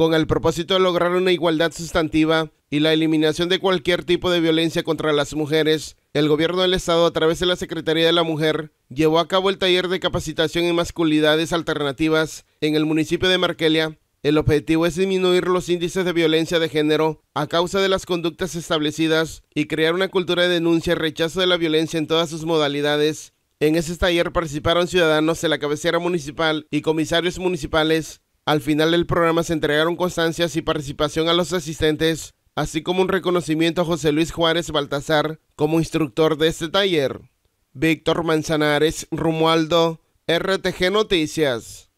con el propósito de lograr una igualdad sustantiva y la eliminación de cualquier tipo de violencia contra las mujeres, el gobierno del Estado, a través de la Secretaría de la Mujer, llevó a cabo el taller de capacitación en masculinidades alternativas en el municipio de Marquelia. El objetivo es disminuir los índices de violencia de género a causa de las conductas establecidas y crear una cultura de denuncia y rechazo de la violencia en todas sus modalidades. En ese taller participaron ciudadanos de la cabecera municipal y comisarios municipales al final del programa se entregaron constancias y participación a los asistentes, así como un reconocimiento a José Luis Juárez Baltasar como instructor de este taller. Víctor Manzanares Rumualdo, RTG Noticias.